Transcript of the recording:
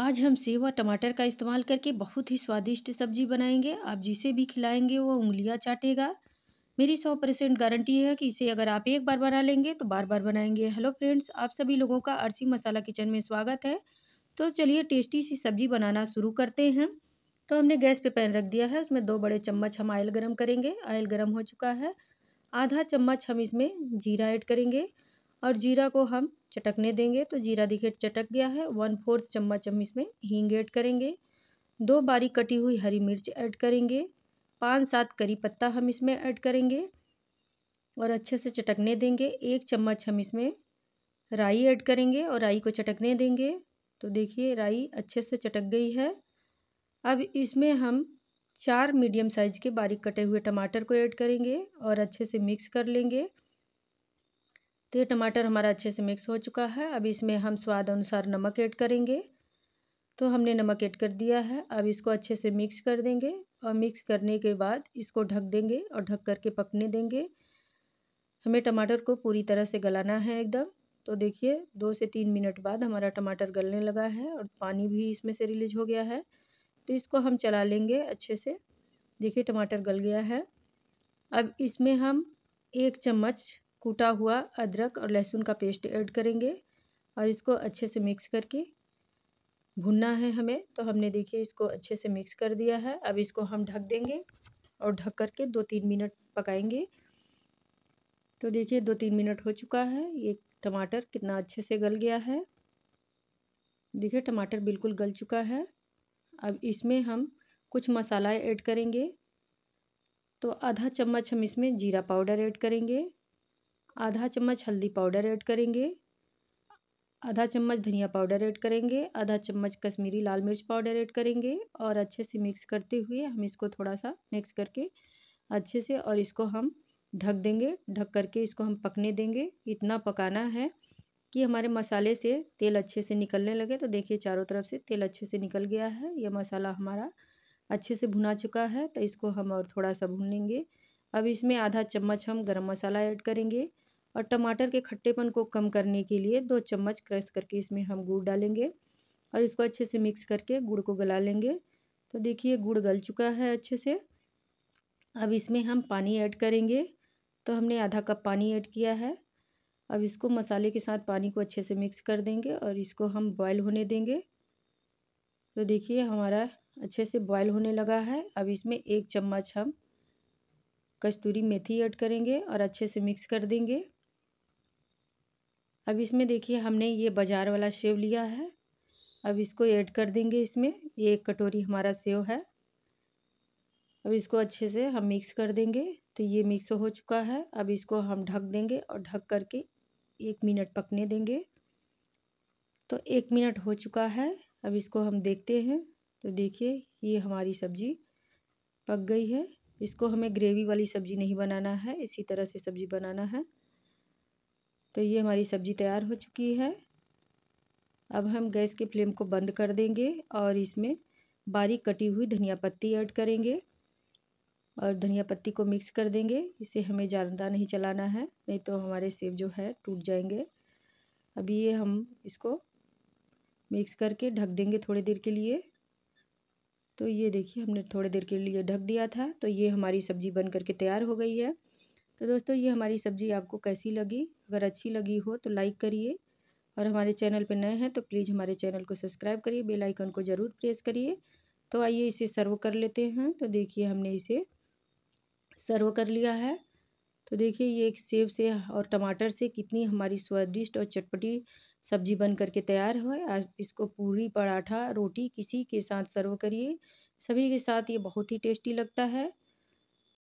आज हम सेव और टमाटर का इस्तेमाल करके बहुत ही स्वादिष्ट सब्जी बनाएंगे आप जिसे भी खिलाएंगे वो उंगलियां चाटेगा मेरी सौ परसेंट गारंटी है कि इसे अगर आप एक बार बना लेंगे तो बार बार बनाएंगे हेलो फ्रेंड्स आप सभी लोगों का अरसी मसाला किचन में स्वागत है तो चलिए टेस्टी सी सब्जी बनाना शुरू करते हैं तो हमने गैस पर पैन रख दिया है उसमें दो बड़े चम्मच हम आयल गर्म करेंगे आयल गर्म हो चुका है आधा चम्मच हम इसमें जीरा ऐड करेंगे और जीरा को हम चटकने देंगे तो जीरा देखिए चटक गया है वन फोर्थ चम्मच हम इसमें हींग ऐड करेंगे दो बारीक कटी हुई हरी मिर्च ऐड करेंगे पाँच सात करी पत्ता हम इसमें ऐड करेंगे और अच्छे से चटकने देंगे एक चम्मच हम इसमें राई ऐड करेंगे और राई को चटकने देंगे तो देखिए राई अच्छे से चटक गई है अब इसमें हम चार मीडियम साइज के बारीक कटे हुए टमाटर को ऐड करेंगे और अच्छे से मिक्स कर लेंगे तो ये टमाटर हमारा अच्छे से मिक्स हो चुका है अब इसमें हम स्वाद अनुसार नमक ऐड करेंगे तो हमने नमक ऐड कर दिया है अब इसको अच्छे से मिक्स कर देंगे और मिक्स करने के बाद इसको ढक देंगे और ढक करके पकने देंगे हमें टमाटर को पूरी तरह से गलाना है एकदम तो देखिए दो से तीन मिनट बाद हमारा टमाटर गलने लगा है और पानी भी इसमें से रिलीज हो गया है तो इसको हम चला लेंगे अच्छे से देखिए टमाटर गल गया है अब इसमें हम एक चम्मच कूटा हुआ अदरक और लहसुन का पेस्ट ऐड करेंगे और इसको अच्छे से मिक्स करके भुनना है हमें तो हमने देखिए इसको अच्छे से मिक्स कर दिया है अब इसको हम ढक देंगे और ढक करके दो तीन मिनट पकाएंगे तो देखिए दो तीन मिनट हो चुका है ये टमाटर कितना अच्छे से गल गया है देखिए टमाटर बिल्कुल गल चुका है अब इसमें हम कुछ मसाला ऐड करेंगे तो आधा चम्मच हम इसमें जीरा पाउडर ऐड करेंगे आधा चम्मच हल्दी पाउडर ऐड करेंगे आधा चम्मच धनिया पाउडर ऐड करेंगे आधा चम्मच कश्मीरी लाल मिर्च पाउडर ऐड करेंगे और अच्छे से मिक्स करते हुए हम इसको थोड़ा सा मिक्स करके अच्छे से और इसको हम ढक देंगे ढक करके इसको हम पकने देंगे इतना पकाना है कि हमारे मसाले से तेल अच्छे से निकलने लगे तो देखिए चारों तरफ से तेल अच्छे से निकल गया है यह मसाला हमारा अच्छे से भुना चुका है तो इसको हम और थोड़ा सा भून लेंगे अब इसमें आधा चम्मच हम गरम मसाला ऐड करेंगे और टमाटर के खट्टेपन को कम करने के लिए दो चम्मच क्रश करके इसमें हम गुड़ डालेंगे और इसको अच्छे से मिक्स करके गुड़ को गला लेंगे तो देखिए गुड़ गल चुका है अच्छे से अब इसमें हम पानी ऐड करेंगे तो हमने आधा कप पानी ऐड किया है अब इसको मसाले के साथ पानी को अच्छे से मिक्स कर देंगे और इसको हम बॉयल होने देंगे तो देखिए हमारा अच्छे से बॉयल होने लगा है अब इसमें एक चम्मच हम कस्तूरी मेथी ऐड करेंगे और अच्छे से मिक्स कर देंगे अब इसमें देखिए हमने ये बाज़ार वाला सेव लिया है अब इसको ऐड कर देंगे इसमें ये एक कटोरी हमारा सेव है अब इसको अच्छे से हम मिक्स कर देंगे तो ये मिक्स हो चुका है अब इसको हम ढक देंगे और ढक करके एक मिनट पकने देंगे तो एक मिनट हो चुका है अब इसको हम देखते हैं तो देखिए ये हमारी सब्ज़ी पक गई है इसको हमें ग्रेवी वाली सब्ज़ी नहीं बनाना है इसी तरह से सब्ज़ी बनाना है तो ये हमारी सब्ज़ी तैयार हो चुकी है अब हम गैस के फ्लेम को बंद कर देंगे और इसमें बारीक कटी हुई धनिया पत्ती ऐड करेंगे और धनिया पत्ती को मिक्स कर देंगे इसे हमें ज़्यादा नहीं चलाना है नहीं तो हमारे सेब जो है टूट जाएंगे अभी ये हम इसको मिक्स करके ढक देंगे थोड़ी देर के लिए तो ये देखिए हमने थोड़ी देर के लिए ढक दिया था तो ये हमारी सब्ज़ी बन करके तैयार हो गई है तो दोस्तों ये हमारी सब्ज़ी आपको कैसी लगी अगर अच्छी लगी हो तो लाइक करिए और हमारे चैनल पर नए हैं तो प्लीज़ हमारे चैनल को सब्सक्राइब करिए बेल आइकन को ज़रूर प्रेस करिए तो आइए इसे सर्व कर लेते हैं तो देखिए हमने इसे सर्व कर लिया है तो देखिए ये एक सेब से और टमाटर से कितनी हमारी स्वादिष्ट और चटपटी सब्जी बन करके तैयार हो आज इसको पूरी पराठा रोटी किसी के साथ सर्व करिए सभी के साथ ये बहुत ही टेस्टी लगता है